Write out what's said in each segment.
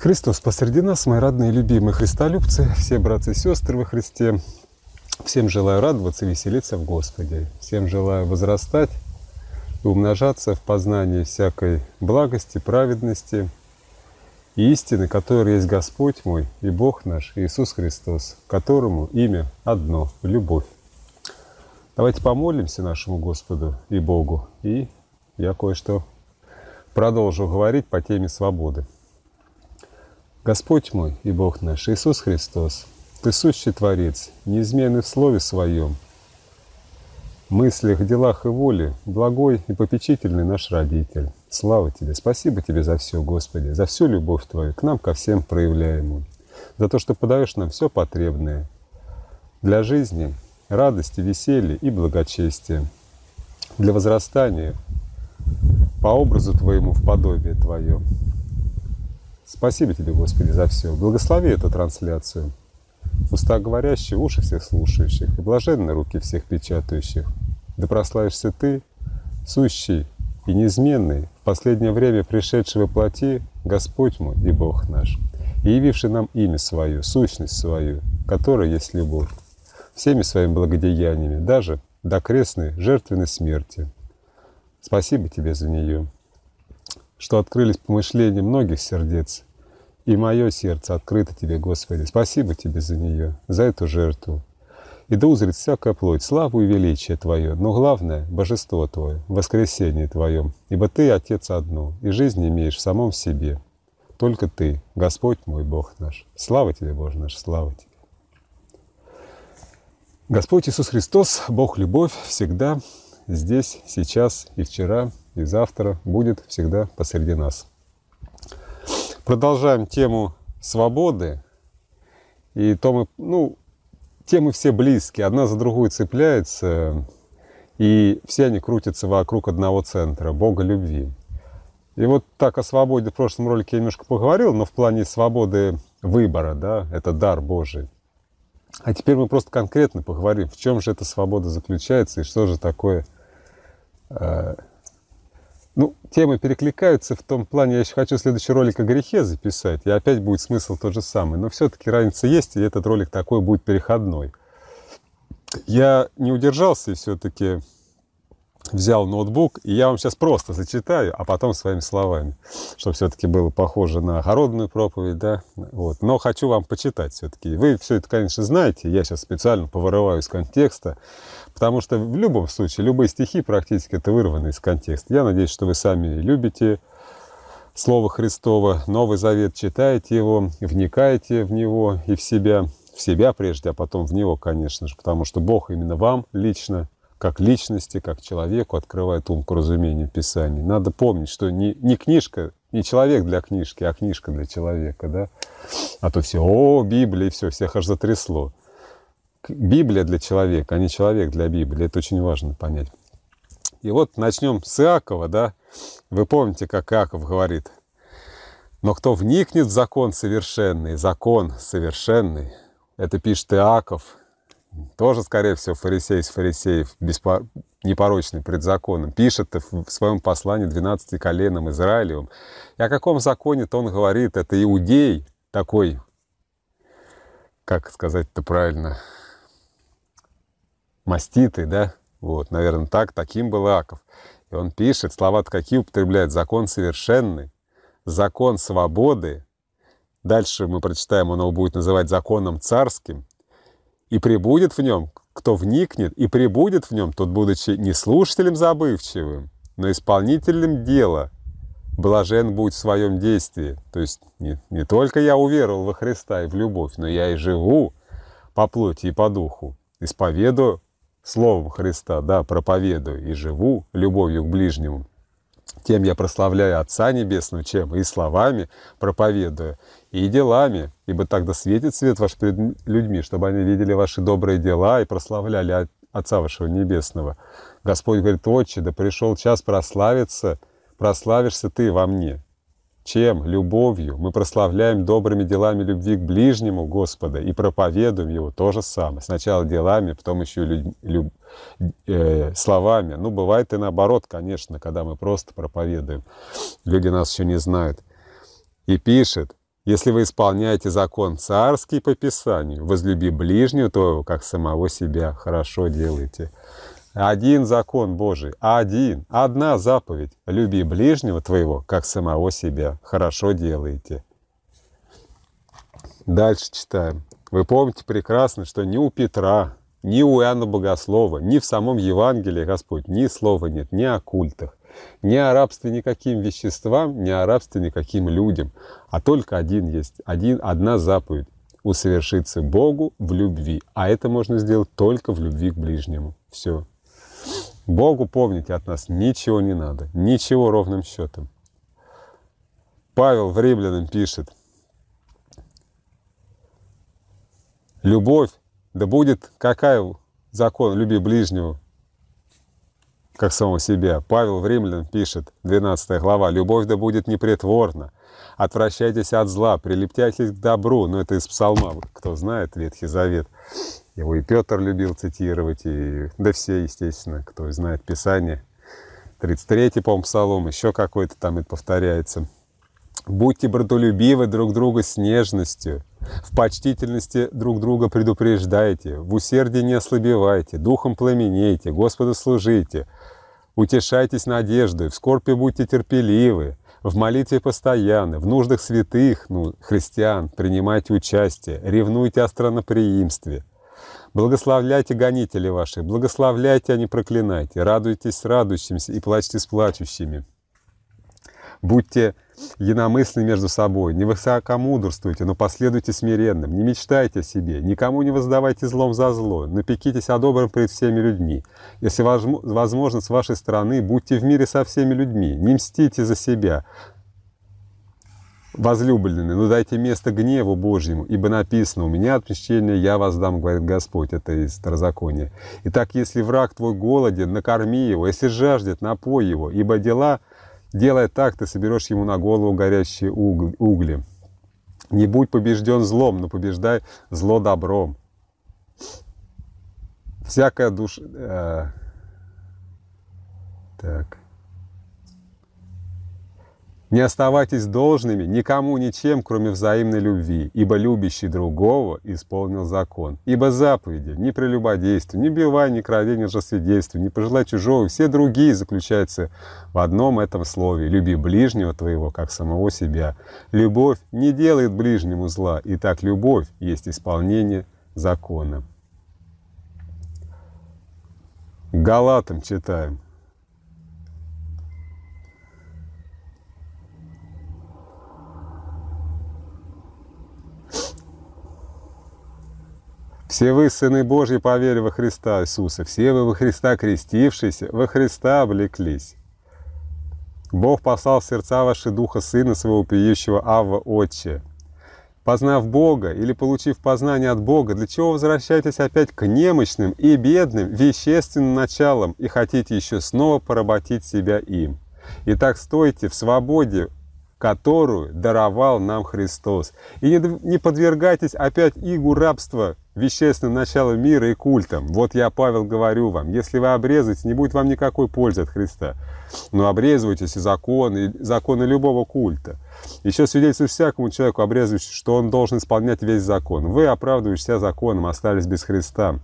Христос посреди нас, мои родные, любимые христолюбцы, все братцы и сестры во Христе. Всем желаю радоваться и веселиться в Господе. Всем желаю возрастать и умножаться в познании всякой благости, праведности и истины, которая есть Господь мой и Бог наш Иисус Христос, которому имя одно – любовь. Давайте помолимся нашему Господу и Богу, и я кое-что продолжу говорить по теме свободы. Господь мой и Бог наш Иисус Христос, Ты сущий Творец, неизменный в Слове Своем, мыслях, делах и воле, благой и попечительный наш Родитель. Слава Тебе, спасибо Тебе за все, Господи, за всю любовь Твою к нам, ко всем проявляемую, за то, что подаешь нам все потребное для жизни, радости, веселья и благочестия, для возрастания по образу Твоему в подобие Твое, Спасибо тебе, Господи, за все. Благослови эту трансляцию. Уста говорящие, уши всех слушающих, и блаженны руки всех печатающих. Да прославишься ты, сущий и неизменный, в последнее время пришедший во плоти, Господь мой и Бог наш, и явивший нам имя свое, сущность свою, которая есть любовь, всеми своими благодеяниями, даже до крестной жертвенной смерти. Спасибо тебе за нее, что открылись помышления многих сердец, и мое сердце открыто Тебе, Господи. Спасибо Тебе за нее, за эту жертву. И да узрит всякая плоть славу и величие Твое, но главное – Божество Твое, воскресение твое. ибо Ты – Отец одно, и жизнь имеешь в самом себе. Только Ты, Господь мой Бог наш. Слава Тебе, Боже наш, слава Тебе. Господь Иисус Христос, Бог любовь, всегда здесь, сейчас и вчера, и завтра будет всегда посреди нас. Продолжаем тему свободы. И то мы ну, темы все близкие, одна за другую цепляется, и все они крутятся вокруг одного центра, Бога любви. И вот так о свободе в прошлом ролике я немножко поговорил, но в плане свободы выбора, да, это дар Божий. А теперь мы просто конкретно поговорим, в чем же эта свобода заключается и что же такое э, ну, темы перекликаются в том плане, я еще хочу следующий ролик о грехе записать, и опять будет смысл тот же самый. Но все-таки разница есть, и этот ролик такой будет переходной. Я не удержался и все-таки взял ноутбук, и я вам сейчас просто зачитаю, а потом своими словами, чтобы все-таки было похоже на огородную проповедь, да, вот. Но хочу вам почитать все-таки. Вы все это, конечно, знаете, я сейчас специально повырываю из контекста, потому что в любом случае, любые стихи практически это вырваны из контекста. Я надеюсь, что вы сами любите Слово Христово, Новый Завет, читаете его, вникаете в него и в себя, в себя прежде, а потом в него, конечно же, потому что Бог именно вам лично как личности, как человеку, открывает ум к разумению Писаний. Надо помнить, что не, не книжка, не человек для книжки, а книжка для человека, да? А то все, о, Библия, и все, всех аж затрясло. Библия для человека, а не человек для Библии. Это очень важно понять. И вот начнем с Иакова, да? Вы помните, как Иаков говорит, «Но кто вникнет в закон совершенный, закон совершенный, это пишет Иаков, тоже, скорее всего, фарисей из фарисеев, беспо... непорочный пред законом, пишет в своем послании 12 коленам Израилевым. И о каком законе-то он говорит? Это иудей такой, как сказать-то правильно, маститый, да? Вот, наверное, так, таким был Иаков. И он пишет, слова какие употребляет, закон совершенный, закон свободы. Дальше мы прочитаем, он его будет называть законом царским, и прибудет в нем, кто вникнет и прибудет в нем, тот, будучи не слушателем забывчивым, но исполнителем дела, блажен будет в своем действии. То есть не, не только я уверовал во Христа и в любовь, но я и живу по плоти и по духу, исповедую Словом Христа, да, проповедую и живу любовью к ближнему. Тем я прославляю Отца Небесного, чем и словами проповедую, и делами, ибо тогда светит свет ваш пред людьми, чтобы они видели ваши добрые дела и прославляли Отца вашего Небесного. Господь говорит, Отче, да пришел час прославиться, прославишься ты во мне чем любовью мы прославляем добрыми делами любви к ближнему Господа и проповедуем Его то же самое. Сначала делами, потом еще люб, э, словами. Ну, бывает и наоборот, конечно, когда мы просто проповедуем. Люди нас еще не знают. И пишет, если вы исполняете закон царский по Писанию, возлюби ближнего твоего, как самого себя, хорошо делайте. Один закон Божий, один, одна заповедь. Люби ближнего твоего, как самого себя. Хорошо делаете. Дальше читаем. Вы помните прекрасно, что ни у Петра, ни у Иоанна Богослова, ни в самом Евангелии Господь ни слова нет, ни о культах, ни о рабстве никаким веществам, ни о рабстве никаким людям, а только один есть, один, одна заповедь – усовершиться Богу в любви, а это можно сделать только в любви к ближнему. Все. Богу, помните, от нас ничего не надо, ничего ровным счетом. Павел в Римлянам пишет, любовь, да будет какая закон, люби ближнего, как самого себя. Павел в Римлянам пишет, 12 глава, «Любовь да будет непритворна, отвращайтесь от зла, прилептяйтесь к добру. Но ну, это из псалма, кто знает Ветхий Завет. Его и Петр любил цитировать, и да все, естественно, кто знает Писание. 33-й, по-моему, псалом, еще какой-то там это повторяется. Будьте братолюбивы друг друга с нежностью, в почтительности друг друга предупреждайте, в усердии не ослабевайте, духом пламенейте, Господу служите, утешайтесь надеждой, в скорби будьте терпеливы, в молитве постоянно, в нуждах святых, ну, христиан, принимайте участие, ревнуйте о страноприимстве. Благословляйте гонители ваши, благословляйте, а не проклинайте, радуйтесь с радующимся и плачьте с плачущими. Будьте единомысленны между собой. Не высокомудрствуйте, но последуйте смиренным. Не мечтайте о себе, никому не воздавайте злом за зло, но пекитесь о добром пред всеми людьми. Если возможно, с вашей стороны, будьте в мире со всеми людьми. Не мстите за себя, возлюбленные, но дайте место гневу Божьему, ибо написано, у меня отмещение, я вас дам, говорит Господь, это из Старозакония. Итак, если враг твой голоден, накорми его, если жаждет, напой его, ибо дела Делая так, ты соберешь ему на голову горящие угли. Не будь побежден злом, но побеждай зло добром. Всякая душа... Э, так. Не оставайтесь должными никому ничем, кроме взаимной любви, ибо любящий другого исполнил закон. Ибо заповеди «не прелюбодействуй, не бивай, не кради, не лжесвидетельствуй, не пожелай чужого» все другие заключаются в одном этом слове «люби ближнего твоего, как самого себя». Любовь не делает ближнему зла, и так любовь есть исполнение закона. Галатам читаем, Все вы, сыны Божьи, поверили во Христа Иисуса, все вы во Христа крестившиеся, во Христа облеклись. Бог послал в сердца ваши Духа Сына Своего Пиющего Авва Отче. Познав Бога или получив познание от Бога, для чего возвращаетесь опять к немощным и бедным вещественным началам и хотите еще снова поработить себя им? Итак, стойте в свободе которую даровал нам Христос. И не подвергайтесь опять игу рабства вещественным началом мира и культом. Вот я, Павел, говорю вам, если вы обрезаете, не будет вам никакой пользы от Христа. Но обрезывайтесь и законы, и законы любого культа. Еще свидетельствует всякому человеку, обрезывающему, что он должен исполнять весь закон. Вы, оправдывающийся законом, остались без Христа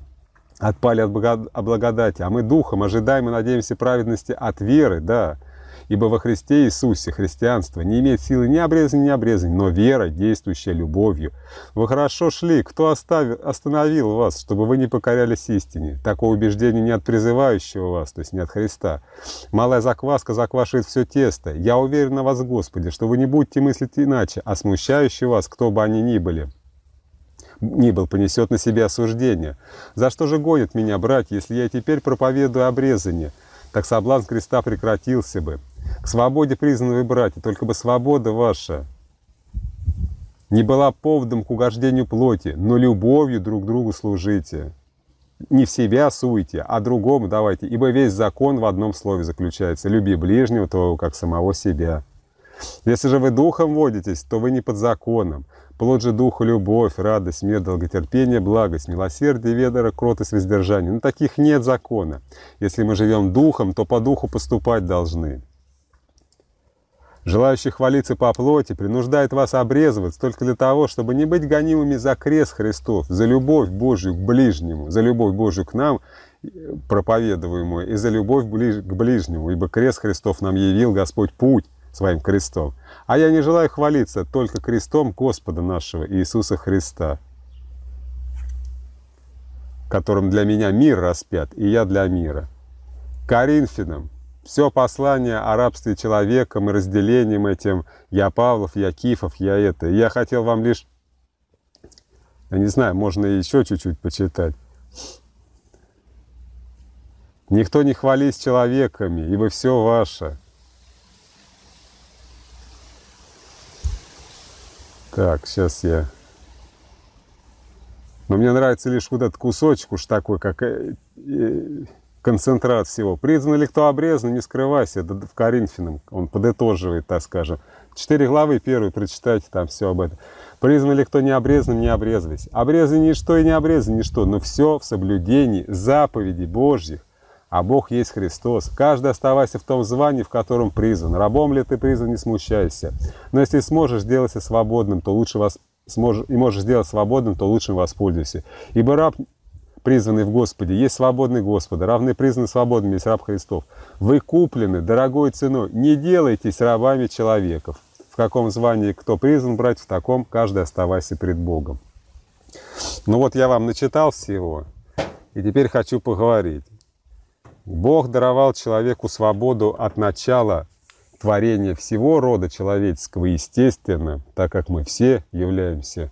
отпали от благодати, а мы духом ожидаем и надеемся праведности от веры, да, Ибо во Христе Иисусе христианство не имеет силы ни обрезания, ни обрезания, но вера, действующая любовью. Вы хорошо шли, кто оставил, остановил вас, чтобы вы не покорялись истине? Такое убеждение не от призывающего вас, то есть не от Христа. Малая закваска заквашивает все тесто. Я уверен на вас, Господи, что вы не будете мыслить иначе, а смущающий вас, кто бы они ни были ни был, понесет на себе осуждение. За что же гонят меня, брать, если я теперь проповедую обрезание? Так соблазн креста прекратился бы. К свободе призваны вы, братья, только бы свобода ваша не была поводом к угождению плоти, но любовью друг другу служите. Не в себя суйте, а другому давайте, ибо весь закон в одном слове заключается. Люби ближнего твоего, как самого себя. Если же вы духом водитесь, то вы не под законом. Плод же духа – любовь, радость, мир, долготерпение, благость, милосердие, ведора, кротость, воздержание. Но таких нет закона. Если мы живем духом, то по духу поступать должны желающий хвалиться по плоти, принуждает вас обрезываться только для того, чтобы не быть гонимыми за крест Христов, за любовь Божью к ближнему, за любовь Божью к нам, э, проповедуемую, и за любовь к ближнему, ибо крест Христов нам явил Господь путь своим крестом. А я не желаю хвалиться только крестом Господа нашего Иисуса Христа, которым для меня мир распят, и я для мира. Коринфянам все послание о рабстве человеком и разделением этим «я Павлов», «я Кифов», «я это». Я хотел вам лишь, я не знаю, можно еще чуть-чуть почитать. «Никто не хвались человеками, ибо все ваше». Так, сейчас я... Но мне нравится лишь вот этот кусочек уж такой, как э, э, концентрат всего. Признан ли кто обрезан, не скрывайся. Это в Коринфянам он подытоживает, так скажем. Четыре главы, первую прочитайте там все об этом. Признан ли кто не обрезан, не обрезались. Обрезан ничто и не обрезан ничто, но все в соблюдении заповедей Божьих. А Бог есть Христос. Каждый оставайся в том звании, в котором призван. Рабом ли ты призван, не смущайся. Но если сможешь, сделайся свободным, то лучше вас сможешь, и можешь сделать свободным, то лучшим воспользуйся. Ибо раб призванные в Господе, есть свободные Господа, равны признаны свободными, есть раб Христов. Вы куплены дорогой ценой, не делайтесь рабами человеков. В каком звании кто призван брать, в таком каждый оставайся пред Богом. Ну вот я вам начитал всего, и теперь хочу поговорить. Бог даровал человеку свободу от начала творения всего рода человеческого, естественно, так как мы все являемся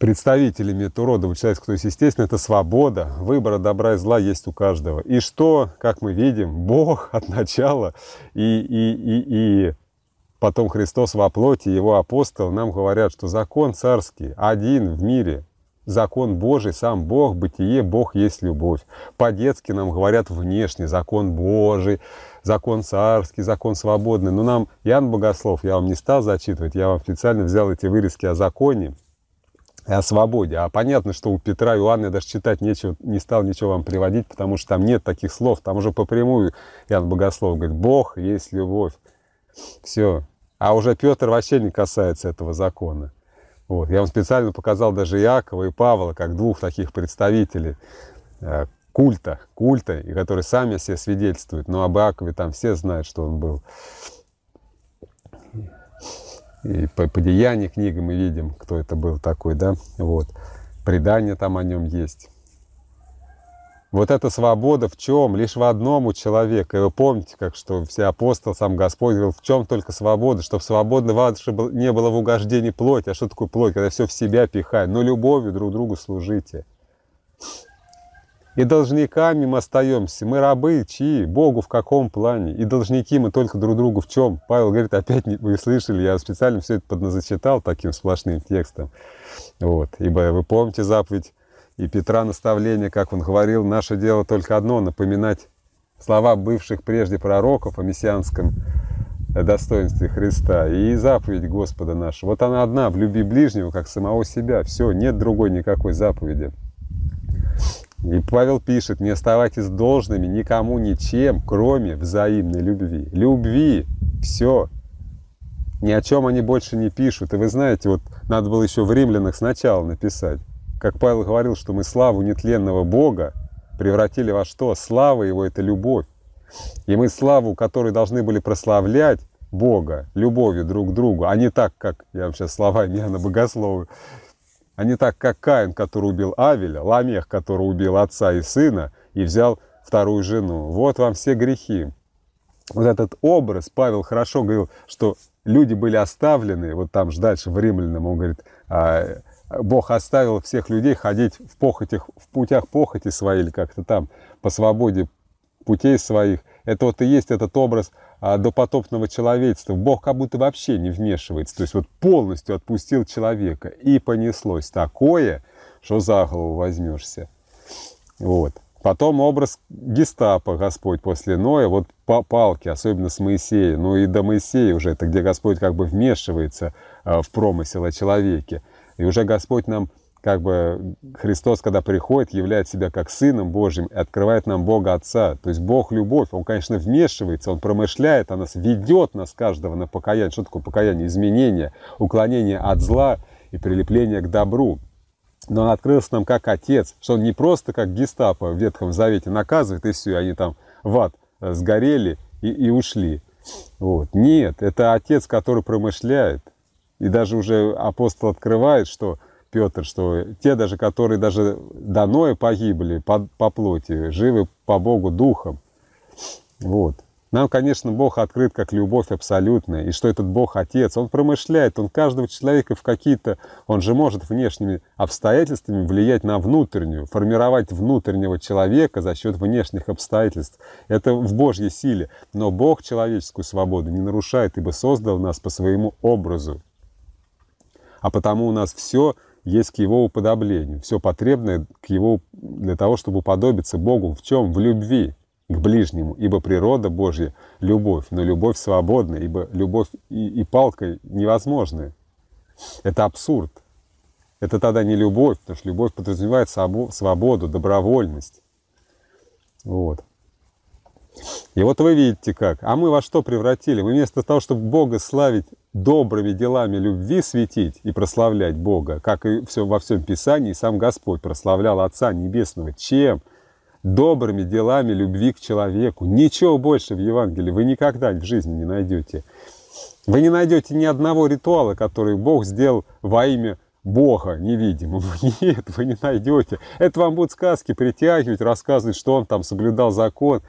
представителями этого рода человека. То есть, естественно, это свобода, выбора добра и зла есть у каждого. И что, как мы видим, Бог от начала и, и, и, и потом Христос во плоти, его апостол нам говорят, что закон царский один в мире, закон Божий, сам Бог, бытие, Бог есть любовь. По-детски нам говорят внешне закон Божий, закон царский, закон свободный. Но нам Ян Богослов, я вам не стал зачитывать, я вам специально взял эти вырезки о законе, о свободе. А понятно, что у Петра и Иоанна я даже читать нечего, не стал ничего вам приводить, потому что там нет таких слов. Там уже по прямую Иоанн Богослов говорит, Бог есть любовь. Все. А уже Петр вообще не касается этого закона. Вот. Я вам специально показал даже Иакова и Павла, как двух таких представителей э, культа, культа, и которые сами о себе свидетельствуют. Но об Иакове там все знают, что он был и по, по деянию книги мы видим, кто это был такой, да, вот. Предание там о нем есть. Вот эта свобода в чем? Лишь в одном у человека. И вы помните, как что все апостол, сам Господь говорил, в чем только свобода, чтобы свободно ваше не было в угождении плоти. А что такое плоть, когда все в себя пихаем? Но любовью друг другу служите. И должниками мы остаемся. Мы рабы, чьи? Богу в каком плане? И должники мы только друг другу в чем? Павел говорит, опять не, вы слышали, я специально все это подназачитал таким сплошным текстом. Вот. Ибо вы помните заповедь и Петра наставление, как он говорил, наше дело только одно – напоминать слова бывших прежде пророков о мессианском достоинстве Христа и заповедь Господа нашего. Вот она одна – в любви ближнего, как самого себя. Все, нет другой никакой заповеди. И Павел пишет, не оставайтесь должными никому ничем, кроме взаимной любви. Любви, все. Ни о чем они больше не пишут. И вы знаете, вот надо было еще в римлянах сначала написать. Как Павел говорил, что мы славу нетленного Бога превратили во что? Слава его – это любовь. И мы славу, которой должны были прославлять Бога, любовью друг к другу, а не так, как я вам сейчас словами на Богослова а не так, как Каин, который убил Авеля, Ламех, который убил отца и сына и взял вторую жену. Вот вам все грехи. Вот этот образ, Павел хорошо говорил, что люди были оставлены, вот там же дальше в Римлянам он говорит, «А, Бог оставил всех людей ходить в, похотях, в путях похоти своей или как-то там, по свободе путей своих. Это вот и есть этот образ а, допотопного человечества. Бог как будто вообще не вмешивается, то есть вот полностью отпустил человека. И понеслось такое, что за голову возьмешься. Вот. Потом образ гестапо Господь после Ноя, вот по палке, особенно с Моисея, ну и до Моисея уже, это где Господь как бы вмешивается а, в промысел о человеке. И уже Господь нам как бы Христос, когда приходит, являет себя как Сыном Божьим и открывает нам Бога Отца. То есть Бог – любовь. Он, конечно, вмешивается, Он промышляет о нас, ведет нас каждого на покаяние. Что такое покаяние? Изменение, уклонение от зла и прилепление к добру. Но Он открылся нам как Отец, что Он не просто как гестапо в Ветхом Завете наказывает, и все, они там в ад э, сгорели и, и ушли. Вот. Нет, это Отец, который промышляет. И даже уже апостол открывает, что – Петр, что те даже, которые даже до Ноя погибли по, по плоти, живы по Богу духом. Вот. Нам, конечно, Бог открыт как любовь абсолютная, и что этот Бог Отец, Он промышляет, Он каждого человека в какие-то, Он же может внешними обстоятельствами влиять на внутреннюю, формировать внутреннего человека за счет внешних обстоятельств. Это в Божьей силе. Но Бог человеческую свободу не нарушает, ибо создал нас по своему образу. А потому у нас все есть к его уподоблению, все потребное к его для того, чтобы уподобиться Богу в чем? В любви к ближнему, ибо природа Божья — любовь, но любовь свободная, ибо любовь и, и палкой невозможная. Это абсурд. Это тогда не любовь, потому что любовь подразумевает свободу, добровольность. Вот. И вот вы видите как. А мы во что превратили? Мы вместо того, чтобы Бога славить добрыми делами любви светить и прославлять Бога, как и все, во всем Писании сам Господь прославлял Отца Небесного. Чем? Добрыми делами любви к человеку. Ничего больше в Евангелии вы никогда в жизни не найдете. Вы не найдете ни одного ритуала, который Бог сделал во имя Бога невидимого. Нет, вы не найдете. Это вам будут сказки притягивать, рассказывать, что он там соблюдал закон.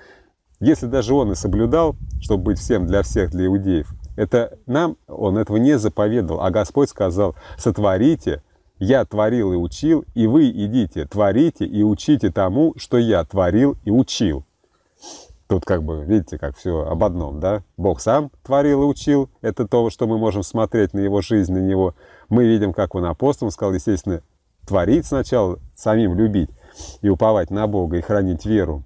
Если даже он и соблюдал, чтобы быть всем для всех, для иудеев – это нам он этого не заповедовал, а Господь сказал, сотворите, я творил и учил, и вы идите, творите и учите тому, что я творил и учил. Тут как бы, видите, как все об одном, да? Бог сам творил и учил, это то, что мы можем смотреть на его жизнь, на него. Мы видим, как он апостолом сказал, естественно, творить сначала, самим любить и уповать на Бога, и хранить веру.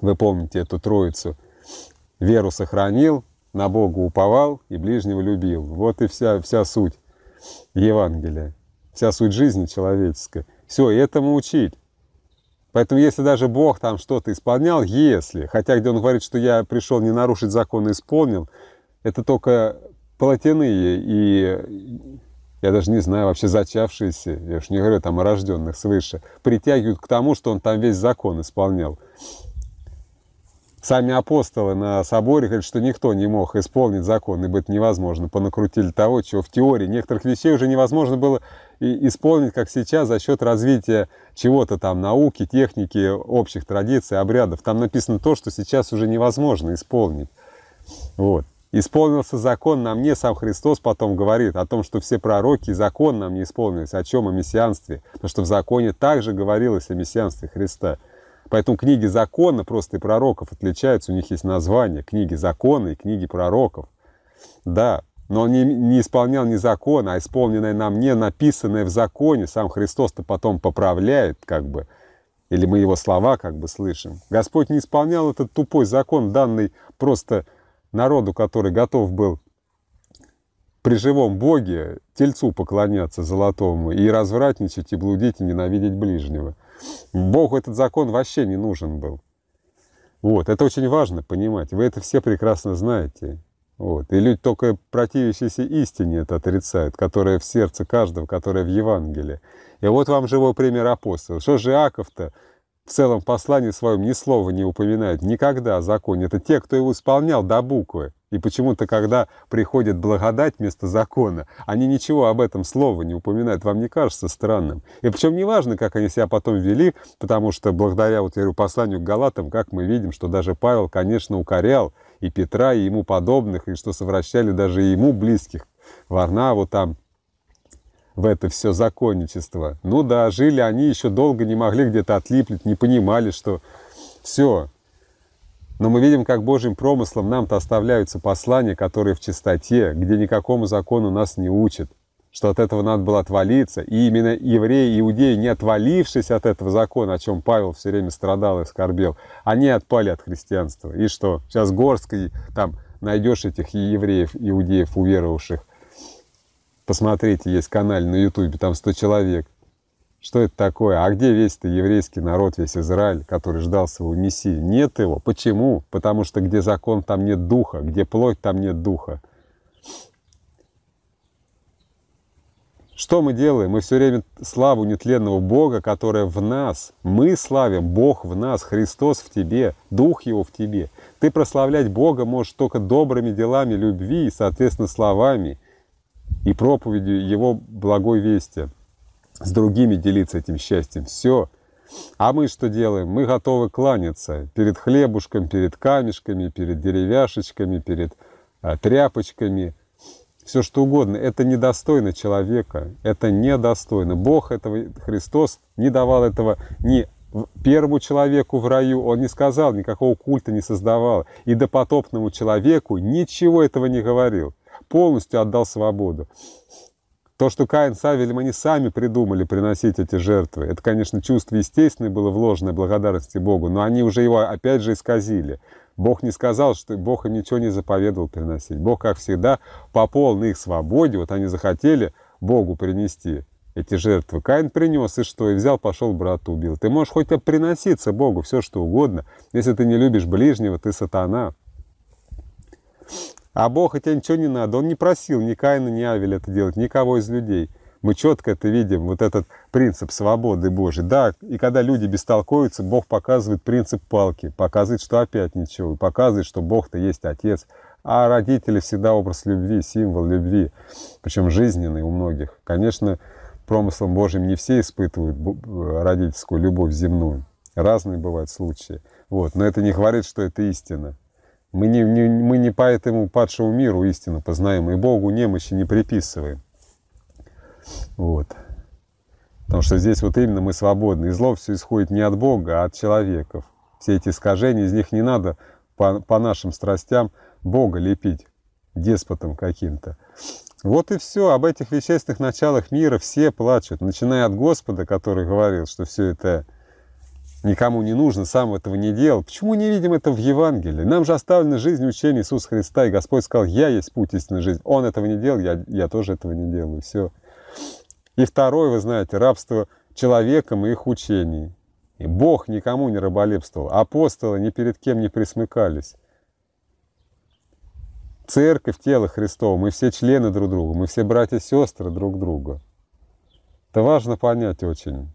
Вы помните эту троицу. Веру сохранил, на Бога уповал и ближнего любил. Вот и вся, вся суть Евангелия, вся суть жизни человеческой. Все, этому учить. Поэтому если даже Бог там что-то исполнял, если, хотя где он говорит, что я пришел не нарушить закон, и а исполнил, это только плотяные и, я даже не знаю, вообще зачавшиеся, я уж не говорю там о рожденных свыше, притягивают к тому, что он там весь закон исполнял. Сами апостолы на соборе говорят, что никто не мог исполнить закон, ибо это невозможно. Понакрутили того, чего в теории некоторых вещей уже невозможно было исполнить, как сейчас, за счет развития чего-то там, науки, техники, общих традиций, обрядов. Там написано то, что сейчас уже невозможно исполнить. Вот. Исполнился закон на мне, сам Христос потом говорит о том, что все пророки и закон нам не исполнились. О чем? О мессианстве. Потому что в законе также говорилось о мессианстве Христа. Поэтому книги закона просто и пророков отличаются. У них есть название книги закона и книги пророков. Да, но он не, не исполнял ни закон, а исполненное на мне, написанное в законе. Сам Христос-то потом поправляет, как бы, или мы его слова как бы слышим. Господь не исполнял этот тупой закон, данный просто народу, который готов был при живом Боге тельцу поклоняться золотому и развратничать, и блудить, и ненавидеть ближнего. Богу этот закон вообще не нужен был. Вот, это очень важно понимать. Вы это все прекрасно знаете. Вот. И люди, только противящиеся истине, это отрицают, которая в сердце каждого, которая в Евангелии. И вот вам живой пример апостола. Что же Иаков-то? в целом послании своем ни слова не упоминает никогда о законе. Это те, кто его исполнял до буквы. И почему-то, когда приходит благодать вместо закона, они ничего об этом слова не упоминают. Вам не кажется странным? И причем не важно, как они себя потом вели, потому что благодаря, вот я говорю, посланию к Галатам, как мы видим, что даже Павел, конечно, укорял и Петра, и ему подобных, и что совращали даже ему близких, Варнаву там, в это все законничество. Ну да, жили они еще долго, не могли где-то отлипнуть, не понимали, что все. Но мы видим, как Божьим промыслом нам-то оставляются послания, которые в чистоте, где никакому закону нас не учат, что от этого надо было отвалиться. И именно евреи и иудеи, не отвалившись от этого закона, о чем Павел все время страдал и скорбел, они отпали от христианства. И что? Сейчас горсткой там найдешь этих и евреев, иудеев, уверовавших Посмотрите, есть канал на ютубе, там 100 человек. Что это такое? А где весь этот еврейский народ, весь Израиль, который ждал своего Мессии? Нет его. Почему? Потому что где закон, там нет духа. Где плоть, там нет духа. Что мы делаем? Мы все время славу нетленного Бога, которая в нас. Мы славим, Бог в нас, Христос в тебе, Дух Его в тебе. Ты прославлять Бога можешь только добрыми делами любви и, соответственно, словами – и проповедью Его благой вести, с другими делиться этим счастьем. Все. А мы что делаем? Мы готовы кланяться перед хлебушком, перед камешками, перед деревяшечками, перед а, тряпочками. Все что угодно. Это недостойно человека. Это недостойно. Бог этого, Христос не давал этого ни первому человеку в раю он не сказал, никакого культа не создавал, и допотопному человеку ничего этого не говорил полностью отдал свободу. То, что Каин с Авелем они сами придумали приносить эти жертвы, это, конечно, чувство естественное было вложенное благодарности Богу, но они уже его опять же исказили. Бог не сказал, что Бог им ничего не заповедовал приносить. Бог, как всегда, по полной их свободе, вот они захотели Богу принести эти жертвы. Каин принес, и что? И взял, пошел брата, убил. Ты можешь хоть приноситься Богу все, что угодно. Если ты не любишь ближнего, ты сатана. А Бог хотя ничего не надо. Он не просил ни Каина, ни Авеля это делать, никого из людей. Мы четко это видим, вот этот принцип свободы Божьей. Да, и когда люди бестолкуются, Бог показывает принцип палки, показывает, что опять ничего, показывает, что Бог-то есть Отец. А родители всегда образ любви, символ любви, причем жизненный у многих. Конечно, промыслом Божьим не все испытывают э, родительскую любовь земную. Разные бывают случаи. Вот. Но это не говорит, что это истина. Мы не, не, мы не по этому падшему миру истину познаем, и Богу немощи не приписываем. Вот. Потому что здесь вот именно мы свободны. И зло все исходит не от Бога, а от человеков. Все эти искажения, из них не надо по, по нашим страстям Бога лепить деспотом каким-то. Вот и все. Об этих вещественных началах мира все плачут, начиная от Господа, который говорил, что все это никому не нужно, сам этого не делал. Почему не видим это в Евангелии? Нам же оставлена жизнь учения Иисуса Христа, и Господь сказал, я есть путь истинной жизни. Он этого не делал, я, я тоже этого не делаю, все. И второе, вы знаете, рабство человеком и их учений. И Бог никому не раболепствовал, апостолы ни перед кем не присмыкались. Церковь, тело Христово, мы все члены друг друга, мы все братья и сестры друг друга. Это важно понять очень.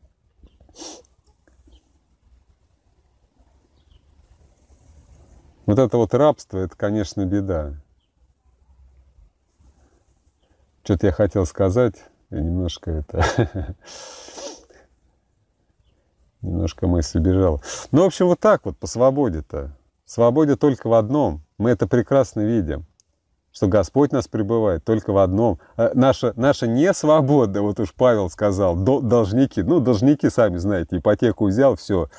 Вот это вот рабство, это, конечно, беда. Что-то я хотел сказать, я немножко это... Немножко мысль бежала. Ну, в общем, вот так вот по свободе-то. Свободе только в одном. Мы это прекрасно видим что Господь нас пребывает только в одном. А наша, наша несвобода, вот уж Павел сказал, должники, ну, должники, сами знаете, ипотеку взял, все,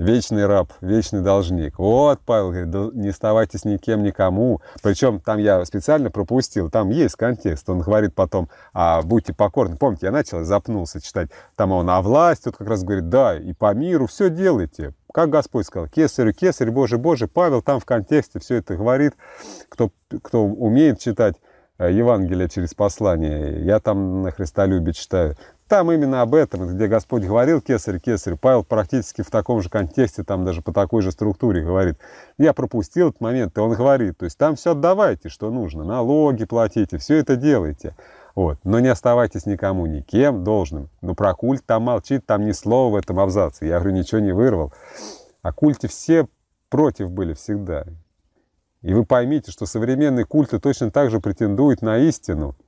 Вечный раб, вечный должник. Вот, Павел говорит, да не оставайтесь никем, никому. Причем там я специально пропустил, там есть контекст. Он говорит потом, а, будьте покорны. Помните, я начал, запнулся читать. Там он о «А власть, тут как раз говорит, да, и по миру все делайте. Как Господь сказал, кесарю, кесарь, боже, боже. Павел там в контексте все это говорит. Кто, кто умеет читать э, Евангелие через послание, я там на христолюбие читаю, там именно об этом, где Господь говорил кесарь, кесарь, Павел практически в таком же контексте, там даже по такой же структуре говорит. Я пропустил этот момент, и он говорит, то есть там все отдавайте, что нужно, налоги платите, все это делайте. Вот. Но не оставайтесь никому, никем должным. Но «Ну, про культ там молчит, там ни слова в этом абзаце. Я говорю, ничего не вырвал. О а культе все против были всегда. И вы поймите, что современные культы точно так же претендует на истину –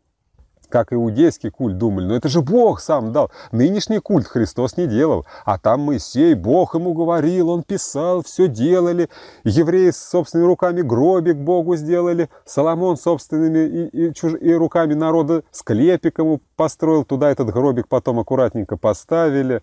как иудейский культ, думали, но «Ну, это же Бог сам дал. Нынешний культ Христос не делал. А там Моисей, Бог ему говорил, он писал, все делали. Евреи с собственными руками гробик Богу сделали. Соломон собственными и, и, чуж... и руками народа склепик ему построил. Туда этот гробик потом аккуратненько поставили.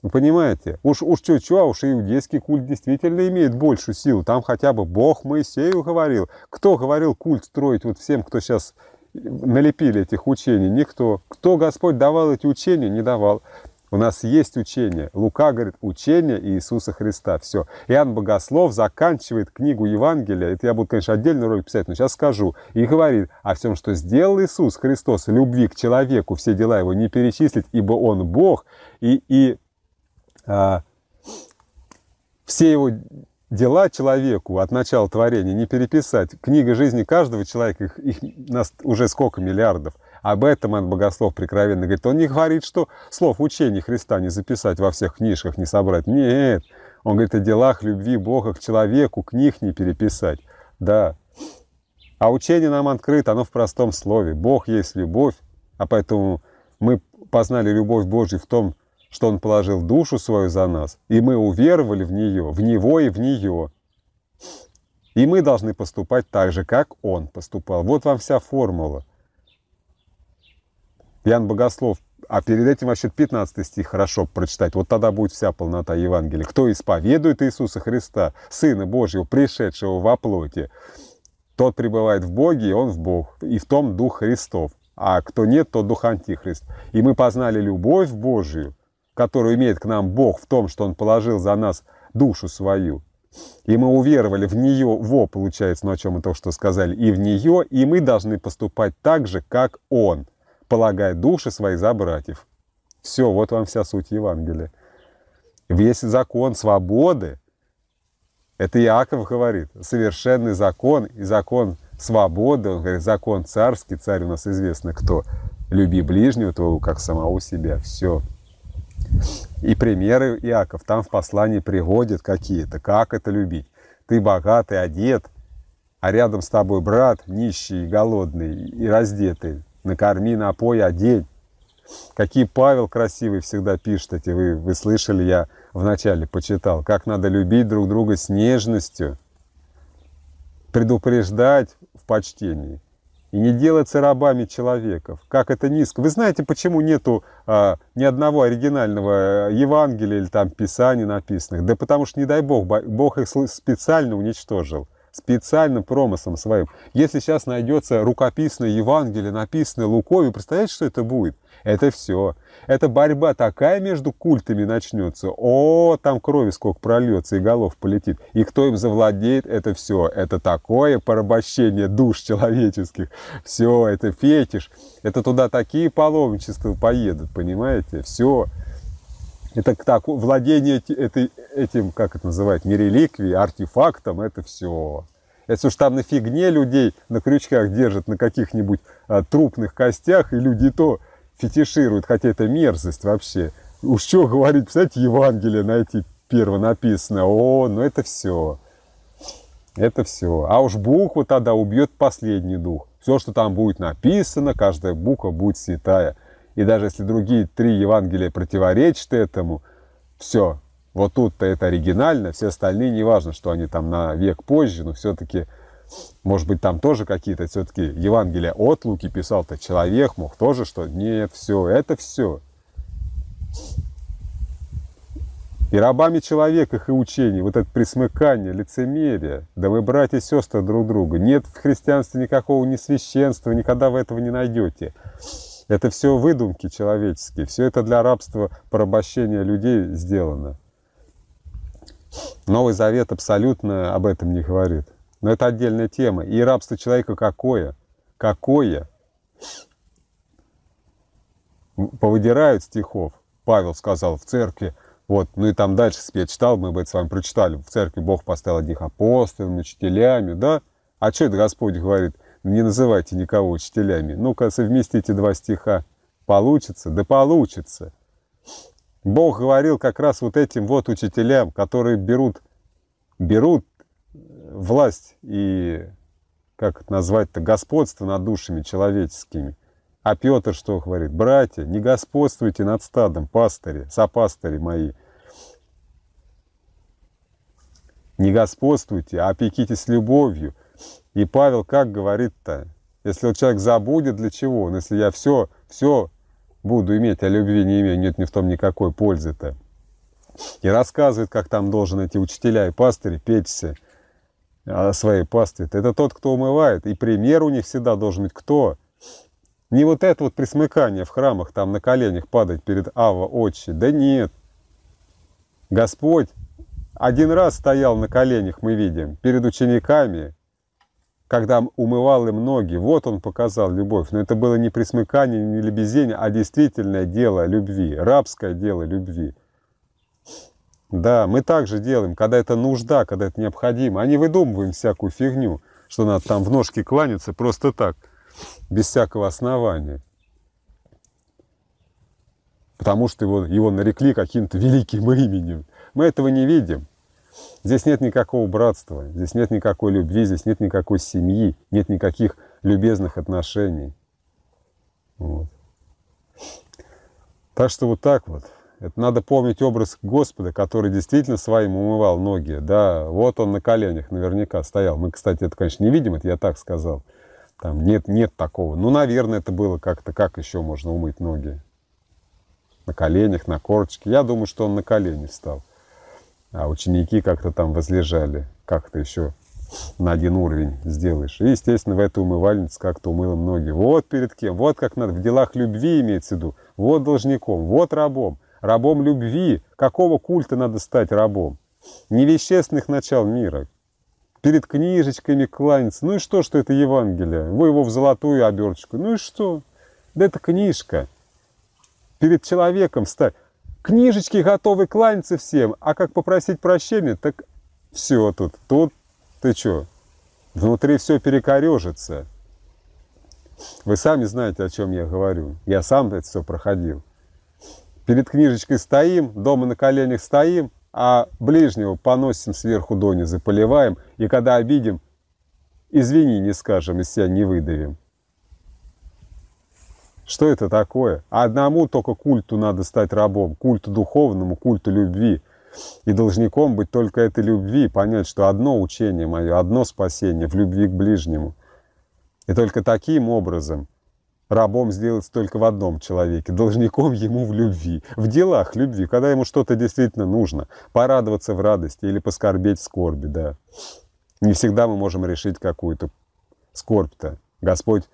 Вы понимаете? Уж, уж чё-чё, а уж иудейский культ действительно имеет большую силу. Там хотя бы Бог Моисею говорил. Кто говорил культ строить вот всем, кто сейчас налепили этих учений? Никто. Кто Господь давал эти учения? Не давал. У нас есть учение. Лука говорит, учение Иисуса Христа. Все. Иоанн Богослов заканчивает книгу Евангелия. Это я буду, конечно, отдельную ролик писать, но сейчас скажу. И говорит о всем, что сделал Иисус Христос, любви к человеку, все дела его не перечислить, ибо он Бог. И, и а, все его дела человеку от начала творения не переписать. Книга жизни каждого человека, их, их нас уже сколько миллиардов. Об этом Иоанн Богослов прикровенно говорит. Он не говорит, что слов учения Христа не записать во всех книжках, не собрать. Нет. Он говорит о делах любви Бога к человеку, книг не переписать. Да. А учение нам открыто, оно в простом слове. Бог есть любовь, а поэтому мы познали любовь Божью в том, что Он положил душу свою за нас, и мы уверовали в нее, в Него и в нее. И мы должны поступать так же, как Он поступал. Вот вам вся формула. Ян Богослов, а перед этим вообще 15 стих хорошо прочитать. Вот тогда будет вся полнота Евангелия. Кто исповедует Иисуса Христа, Сына Божьего, пришедшего во плоти, тот пребывает в Боге, и он в Бог, и в том Дух Христов. А кто нет, тот Дух Антихрист. И мы познали любовь Божию, которую имеет к нам Бог в том, что Он положил за нас душу свою. И мы уверовали в нее, во, получается, ну о чем мы то, что сказали, и в нее, и мы должны поступать так же, как Он, полагая души свои за братьев. Все, вот вам вся суть Евангелия. Весь закон свободы, это Иаков говорит, совершенный закон и закон свободы, он говорит, закон царский, царь у нас известно кто, люби ближнего твоего, как самого себя, все. И примеры Иаков там в послании приводит какие-то, как это любить. Ты богат и одет, а рядом с тобой брат нищий, голодный и раздетый. Накорми, напой, одень. Какие Павел красивый всегда пишет эти, вы, вы слышали, я вначале почитал. Как надо любить друг друга с нежностью, предупреждать в почтении, и не делаться рабами человеков. Как это низко. Вы знаете, почему нету а, ни одного оригинального э, Евангелия или там Писаний написанных? Да потому что, не дай Бог, Бог их специально уничтожил. Специальным промыслом своим. Если сейчас найдется рукописное Евангелие, написанное Луковью, представляете, что это будет? Это все. Это борьба такая между культами начнется. О, там крови сколько прольется и голов полетит. И кто им завладеет, это все. Это такое порабощение душ человеческих. Все, это фетиш. Это туда такие паломничества поедут, понимаете? Все. Это так, владение этой, этим, как это называют, не реликвией, а артефактом, это все. Это уж там на фигне людей на крючках держат, на каких-нибудь а, трупных костях, и люди то фетишируют, хотя это мерзость вообще. Уж что говорить, представляете, Евангелие найти перво написано. О, ну это все. Это все. А уж буква тогда убьет последний дух. Все, что там будет написано, каждая буква будет святая. И даже если другие три Евангелия противоречат этому, все, вот тут-то это оригинально, все остальные, неважно, что они там на век позже, но все-таки может быть, там тоже какие-то все-таки Евангелия от Луки писал-то человек, мог тоже что? Нет, все, это все. И рабами человека их и учений, вот это присмыкание, лицемерие. Да вы братья и сестры друг друга. Нет в христианстве никакого ни священства, никогда вы этого не найдете. Это все выдумки человеческие, все это для рабства, порабощения людей сделано. Новый Завет абсолютно об этом не говорит. Но это отдельная тема. И рабство человека какое? Какое? Повыдирают стихов. Павел сказал в церкви, вот, ну и там дальше я читал, мы бы это с вами прочитали. В церкви Бог поставил одних апостолами, учителями, да? А что это Господь говорит? Не называйте никого учителями. Ну-ка, совместите два стиха. Получится? Да получится. Бог говорил как раз вот этим вот учителям, которые берут, берут власть и, как это назвать-то, господство над душами человеческими. А Петр что говорит? Братья, не господствуйте над стадом, пастыри, сопастыри мои. Не господствуйте, а опекитесь любовью. И Павел как говорит-то? Если вот человек забудет, для чего он? Если я все, все буду иметь, а любви не имею, нет ни в том никакой пользы-то. И рассказывает, как там должен эти учителя и пастыри печься – о своей пастве. Это тот, кто умывает. И пример у них всегда должен быть кто? Не вот это вот присмыкание в храмах, там на коленях падать перед Ава Отче, Да нет. Господь один раз стоял на коленях, мы видим, перед учениками, когда умывал им ноги. Вот он показал любовь. Но это было не присмыкание, не лебезение, а действительное дело любви, рабское дело любви. Да, мы также делаем, когда это нужда, когда это необходимо. А не выдумываем всякую фигню, что надо там в ножки кланяться просто так, без всякого основания. Потому что его, его нарекли каким-то великим именем. Мы этого не видим. Здесь нет никакого братства, здесь нет никакой любви, здесь нет никакой семьи, нет никаких любезных отношений. Вот. Так что вот так вот. Это надо помнить образ Господа, который действительно своим умывал ноги. Да, вот он на коленях наверняка стоял. Мы, кстати, это, конечно, не видим, это я так сказал. Там нет, нет такого. Ну, наверное, это было как-то, как еще можно умыть ноги? На коленях, на корочке. Я думаю, что он на колени встал. А ученики как-то там возлежали. Как-то еще на один уровень сделаешь. И, естественно, в эту умывальницу как-то умыла ноги. Вот перед кем, вот как надо, в делах любви имеется в виду, вот должником, вот рабом рабом любви. Какого культа надо стать рабом? Невещественных начал мира. Перед книжечками кланяться. Ну и что, что это Евангелие? Вы его в золотую оберточку. Ну и что? Да это книжка. Перед человеком стать. Книжечки готовы кланяться всем, а как попросить прощения, так все тут. Тут ты что? Внутри все перекорежится. Вы сами знаете, о чем я говорю. Я сам это все проходил перед книжечкой стоим, дома на коленях стоим, а ближнего поносим сверху донизу, поливаем, и когда обидим, извини, не скажем, из себя не выдавим. Что это такое? Одному только культу надо стать рабом, культу духовному, культу любви. И должником быть только этой любви, понять, что одно учение мое, одно спасение в любви к ближнему. И только таким образом – рабом сделать только в одном человеке, должником ему в любви, в делах любви, когда ему что-то действительно нужно, порадоваться в радости или поскорбеть в скорби, да. Не всегда мы можем решить какую-то скорбь-то. Господь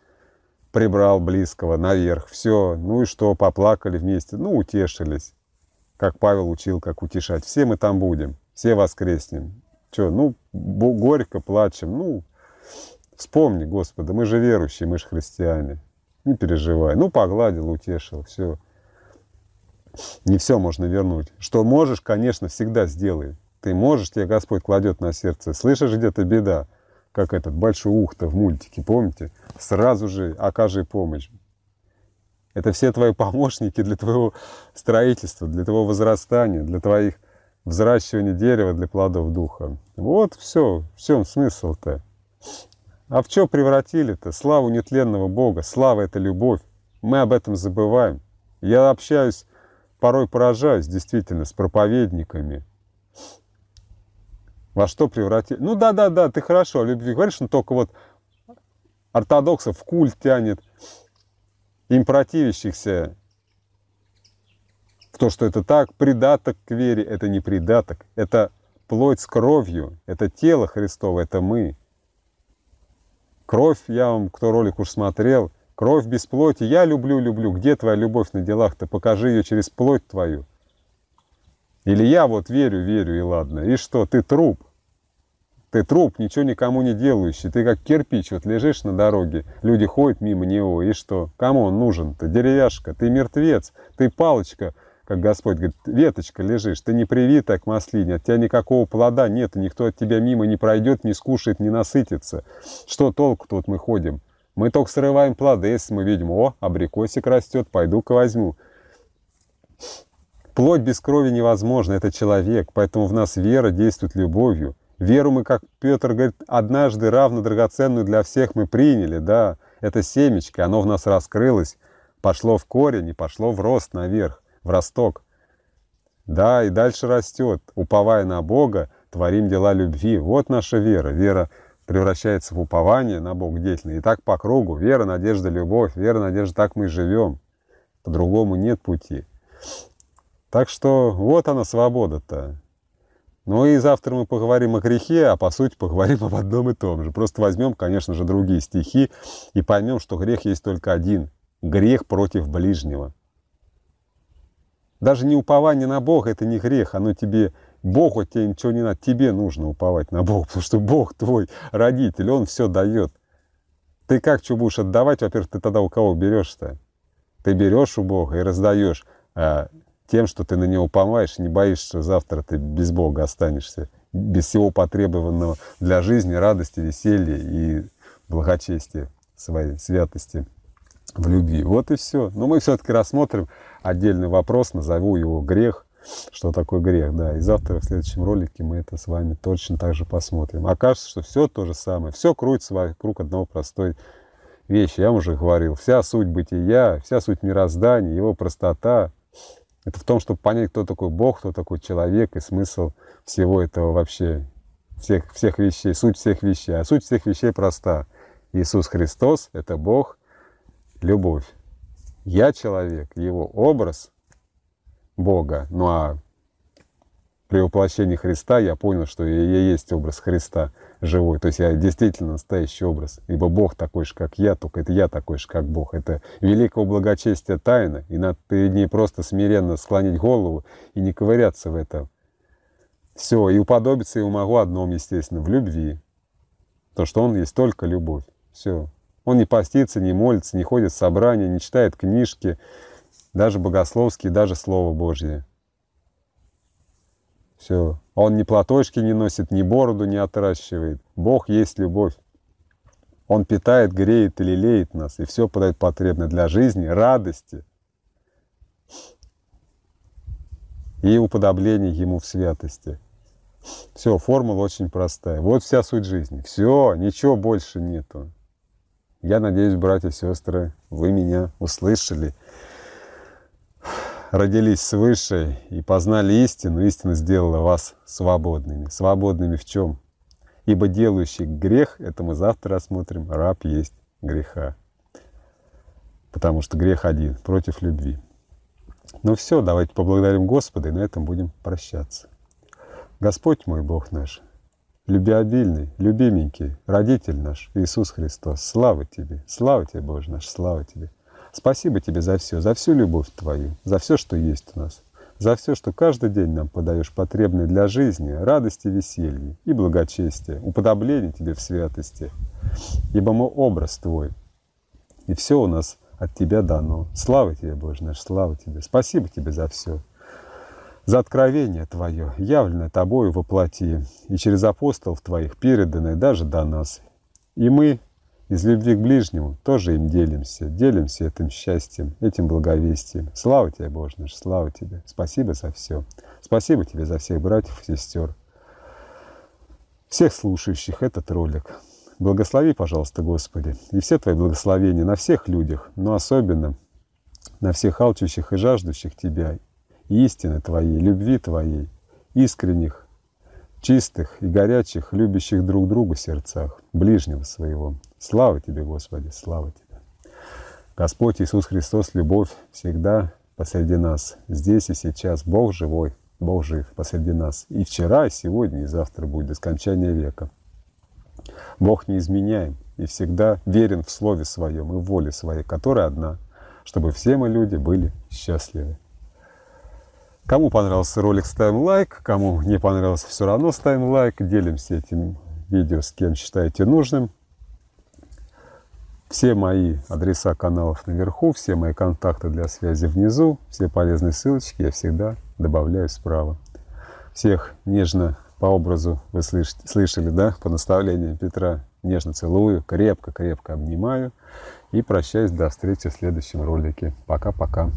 прибрал близкого наверх, все, ну и что, поплакали вместе, ну, утешились. Как Павел учил, как утешать. Все мы там будем, все воскреснем. Че, ну, горько плачем, ну, вспомни, Господа, мы же верующие, мы же христиане. Не переживай. Ну, погладил, утешил, все. Не все можно вернуть. Что можешь, конечно, всегда сделай. Ты можешь, тебе Господь кладет на сердце. Слышишь, где-то беда, как этот большой ухта в мультике, помните? Сразу же окажи помощь. Это все твои помощники для твоего строительства, для твоего возрастания, для твоих взращивания дерева, для плодов духа. Вот все, в чем смысл-то. А в что превратили-то? Славу нетленного Бога. Слава – это любовь. Мы об этом забываем. Я общаюсь, порой поражаюсь действительно с проповедниками. Во что превратили? Ну да-да-да, ты хорошо о любви говоришь, но только вот ортодоксов в культ тянет, им противящихся в то, что это так, придаток к вере – это не придаток, это плоть с кровью, это тело Христово, это мы – Кровь я вам, кто ролик уж смотрел, кровь без плоти, я люблю, люблю. Где твоя любовь на делах-то? Покажи ее через плоть твою. Или я вот верю, верю, и ладно. И что, ты труп? Ты труп, ничего никому не делающий. Ты как кирпич, вот лежишь на дороге, люди ходят мимо него, и что? Кому он нужен-то? Деревяшка, ты мертвец, ты палочка, как Господь говорит, веточка лежишь, ты не привитая к маслине, от тебя никакого плода нет, никто от тебя мимо не пройдет, не скушает, не насытится. Что толку тут мы ходим? Мы только срываем плоды, если мы видим, о, абрикосик растет, пойду-ка возьму. Плоть без крови невозможно, это человек, поэтому в нас вера действует любовью. Веру мы, как Петр говорит, однажды равно драгоценную для всех мы приняли, да, это семечко, оно в нас раскрылось, пошло в корень и пошло в рост наверх в росток. Да, и дальше растет, уповая на Бога, творим дела любви. Вот наша вера. Вера превращается в упование на Бог деятельный. И так по кругу. Вера, надежда, любовь. Вера, надежда, так мы и живем. По-другому нет пути. Так что вот она свобода-то. Ну и завтра мы поговорим о грехе, а по сути поговорим об одном и том же. Просто возьмем, конечно же, другие стихи и поймем, что грех есть только один. Грех против ближнего. Даже не упование на Бога – это не грех, оно тебе Богу тебе ничего не надо, тебе нужно уповать на Бога, потому что Бог твой родитель, Он все дает. Ты как что будешь отдавать? Во-первых, ты тогда у кого берешь-то? Ты берешь у Бога и раздаешь а, тем, что ты на него уповаешь, не боишься, что завтра ты без Бога останешься, без всего потребованного для жизни, радости, веселья и благочестия своей святости в любви. Вот и все. Но мы все-таки рассмотрим отдельный вопрос, назову его грех, что такое грех, да. И завтра в следующем ролике мы это с вами точно так же посмотрим. Окажется, что все то же самое, все крутится вокруг одного простой вещи. Я вам уже говорил, вся суть бытия, вся суть мироздания, его простота, это в том, чтобы понять, кто такой Бог, кто такой человек и смысл всего этого вообще, всех, всех вещей, суть всех вещей. А суть всех вещей проста. Иисус Христос – это Бог, любовь я человек, его образ Бога. Ну а при воплощении Христа я понял, что я есть образ Христа живой. То есть я действительно настоящий образ. Ибо Бог такой же, как я, только это я такой же, как Бог. Это великого благочестия тайна. И надо перед ней просто смиренно склонить голову и не ковыряться в этом. Все, и уподобиться его могу одному, естественно, в любви. То, что он есть только любовь. Все. Он не постится, не молится, не ходит в собрания, не читает книжки, даже богословские, даже Слово Божье. Все. А он ни платочки не носит, ни бороду не отращивает. Бог есть любовь. Он питает, греет и лелеет нас, и все подает потребное для жизни, радости и уподобления Ему в святости. Все, формула очень простая. Вот вся суть жизни. Все, ничего больше нету. Я надеюсь, братья и сестры, вы меня услышали, родились свыше и познали истину. Истина сделала вас свободными. Свободными в чем? Ибо делающий грех, это мы завтра рассмотрим, раб есть греха. Потому что грех один, против любви. Ну все, давайте поблагодарим Господа и на этом будем прощаться. Господь мой, Бог наш, любеобильный, любименький, родитель наш, Иисус Христос, слава Тебе, слава Тебе, Боже наш, слава Тебе. Спасибо Тебе за все, за всю любовь Твою, за все, что есть у нас, за все, что каждый день нам подаешь потребное для жизни, радости, веселья и благочестия, уподобление Тебе в святости, ибо мы образ Твой, и все у нас от Тебя дано. Слава Тебе, Боже наш, слава Тебе, спасибо Тебе за все за откровение Твое, явленное Тобою во плоти, и через апостолов Твоих переданное даже до нас. И мы из любви к ближнему тоже им делимся, делимся этим счастьем, этим благовестием. Слава Тебе, Боже наш, слава Тебе. Спасибо за все. Спасибо Тебе за всех братьев и сестер, всех слушающих этот ролик. Благослови, пожалуйста, Господи, и все Твои благословения на всех людях, но особенно на всех алчущих и жаждущих Тебя, истины Твоей, любви Твоей, искренних, чистых и горячих, любящих друг друга сердцах, ближнего своего. Слава Тебе, Господи, слава Тебе. Господь Иисус Христос, любовь всегда посреди нас, здесь и сейчас. Бог живой, Бог жив посреди нас. И вчера, и сегодня, и завтра будет, до скончания века. Бог не изменяем и всегда верен в Слове Своем и воле Своей, которая одна, чтобы все мы люди были счастливы. Кому понравился ролик, ставим лайк, кому не понравился, все равно ставим лайк. Делимся этим видео с кем считаете нужным. Все мои адреса каналов наверху, все мои контакты для связи внизу, все полезные ссылочки я всегда добавляю справа. Всех нежно по образу вы слышите, слышали, да, по наставлениям Петра. Нежно целую, крепко-крепко обнимаю и прощаюсь до встречи в следующем ролике. Пока-пока.